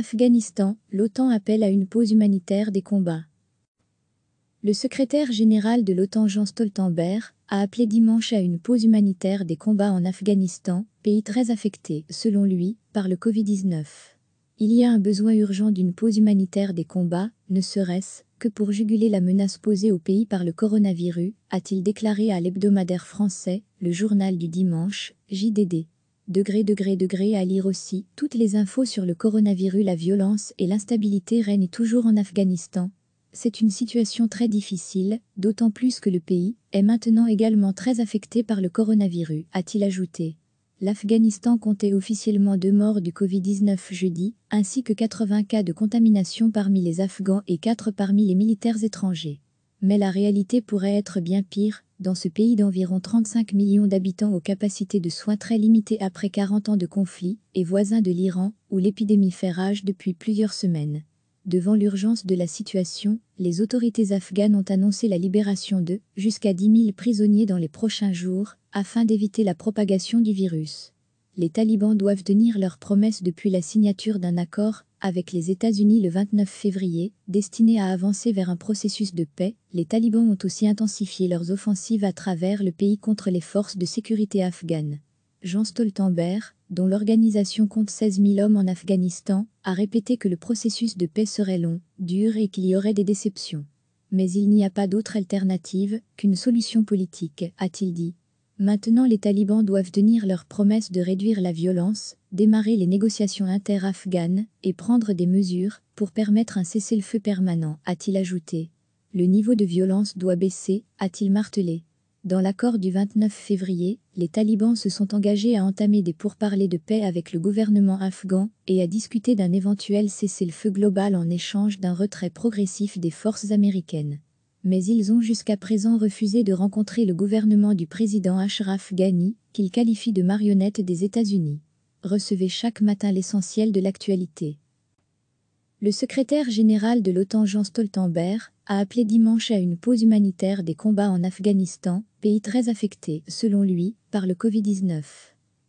Afghanistan, l'OTAN appelle à une pause humanitaire des combats. Le secrétaire général de l'OTAN Jean Stoltenberg a appelé dimanche à une pause humanitaire des combats en Afghanistan, pays très affecté, selon lui, par le Covid-19. Il y a un besoin urgent d'une pause humanitaire des combats, ne serait-ce que pour juguler la menace posée au pays par le coronavirus, a-t-il déclaré à l'hebdomadaire français, le journal du dimanche, JDD degré, degré, degré à lire aussi. Toutes les infos sur le coronavirus, la violence et l'instabilité règnent toujours en Afghanistan. C'est une situation très difficile, d'autant plus que le pays est maintenant également très affecté par le coronavirus, a-t-il ajouté. L'Afghanistan comptait officiellement deux morts du Covid-19 jeudi, ainsi que 80 cas de contamination parmi les Afghans et 4 parmi les militaires étrangers. Mais la réalité pourrait être bien pire, dans ce pays d'environ 35 millions d'habitants aux capacités de soins très limitées après 40 ans de conflit, et voisin de l'Iran, où l'épidémie fait rage depuis plusieurs semaines. Devant l'urgence de la situation, les autorités afghanes ont annoncé la libération de jusqu'à 10 000 prisonniers dans les prochains jours, afin d'éviter la propagation du virus. Les talibans doivent tenir leurs promesses depuis la signature d'un accord avec les États-Unis le 29 février, destinés à avancer vers un processus de paix, les talibans ont aussi intensifié leurs offensives à travers le pays contre les forces de sécurité afghanes. Jean Stoltenberg, dont l'organisation compte 16 000 hommes en Afghanistan, a répété que le processus de paix serait long, dur et qu'il y aurait des déceptions. Mais il n'y a pas d'autre alternative qu'une solution politique, a-t-il dit. Maintenant les talibans doivent tenir leur promesse de réduire la violence, démarrer les négociations inter-afghanes et prendre des mesures pour permettre un cessez-le-feu permanent, a-t-il ajouté. Le niveau de violence doit baisser, a-t-il martelé. Dans l'accord du 29 février, les talibans se sont engagés à entamer des pourparlers de paix avec le gouvernement afghan et à discuter d'un éventuel cessez-le-feu global en échange d'un retrait progressif des forces américaines mais ils ont jusqu'à présent refusé de rencontrer le gouvernement du président Ashraf Ghani, qu'il qualifie de marionnette des États-Unis. Recevez chaque matin l'essentiel de l'actualité. Le secrétaire général de l'OTAN Jean Stoltenberg a appelé dimanche à une pause humanitaire des combats en Afghanistan, pays très affecté, selon lui, par le Covid-19.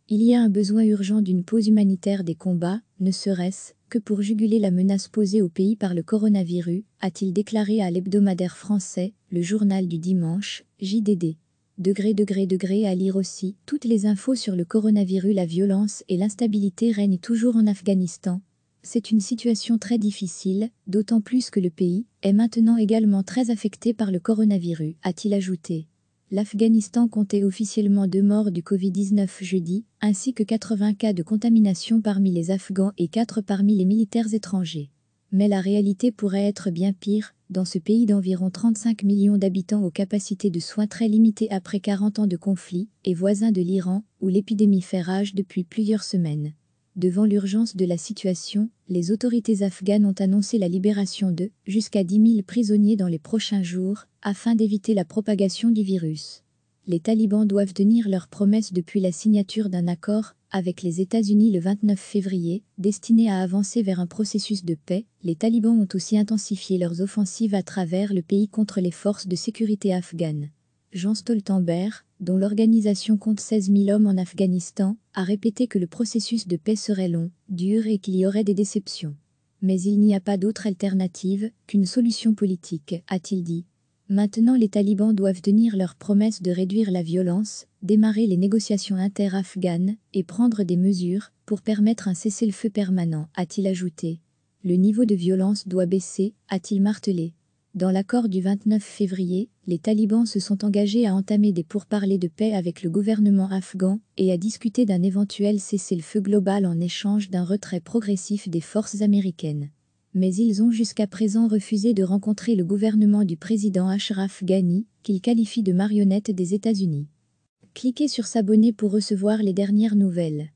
Il y a un besoin urgent d'une pause humanitaire des combats, ne serait-ce que pour juguler la menace posée au pays par le coronavirus, a-t-il déclaré à l'hebdomadaire français, le journal du dimanche, JDD. Degré, degré, degré à lire aussi, toutes les infos sur le coronavirus, la violence et l'instabilité règnent toujours en Afghanistan. C'est une situation très difficile, d'autant plus que le pays est maintenant également très affecté par le coronavirus, a-t-il ajouté l'Afghanistan comptait officiellement deux morts du Covid-19 jeudi, ainsi que 80 cas de contamination parmi les Afghans et 4 parmi les militaires étrangers. Mais la réalité pourrait être bien pire, dans ce pays d'environ 35 millions d'habitants aux capacités de soins très limitées après 40 ans de conflit, et voisin de l'Iran, où l'épidémie fait rage depuis plusieurs semaines. Devant l'urgence de la situation, les autorités afghanes ont annoncé la libération de jusqu'à 10 000 prisonniers dans les prochains jours, afin d'éviter la propagation du virus. Les talibans doivent tenir leurs promesses depuis la signature d'un accord avec les États-Unis le 29 février, destiné à avancer vers un processus de paix. Les talibans ont aussi intensifié leurs offensives à travers le pays contre les forces de sécurité afghanes. Jean Stoltenberg, dont l'organisation compte 16 000 hommes en Afghanistan, a répété que le processus de paix serait long, dur et qu'il y aurait des déceptions. Mais il n'y a pas d'autre alternative qu'une solution politique, a-t-il dit. Maintenant les talibans doivent tenir leur promesse de réduire la violence, démarrer les négociations inter-afghanes et prendre des mesures pour permettre un cessez-le-feu permanent, a-t-il ajouté. Le niveau de violence doit baisser, a-t-il martelé. Dans l'accord du 29 février, les talibans se sont engagés à entamer des pourparlers de paix avec le gouvernement afghan et à discuter d'un éventuel cessez-le-feu global en échange d'un retrait progressif des forces américaines mais ils ont jusqu'à présent refusé de rencontrer le gouvernement du président Ashraf Ghani, qu'ils qualifient de marionnette des États-Unis. Cliquez sur S'abonner pour recevoir les dernières nouvelles.